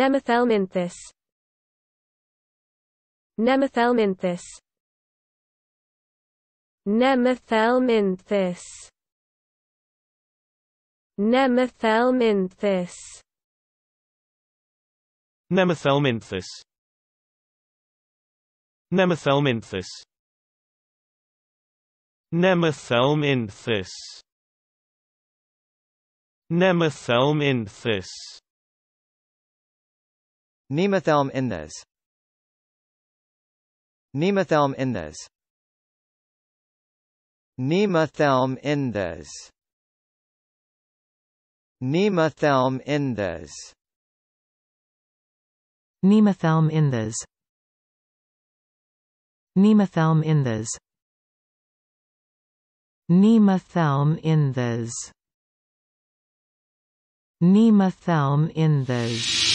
Nemothelminthes Nemothelminthes Nemothelminthes Nemothelminthes Nemothelminthes Nemothelminthes Nemothelminthes Nemothelminthes Nemathelm inthas Nemathelm inthas Nemathelm inthas Nemathelm inthas Nemathelm inthas Nemathelm inthas Nemathelm inthas Nemathelm inthas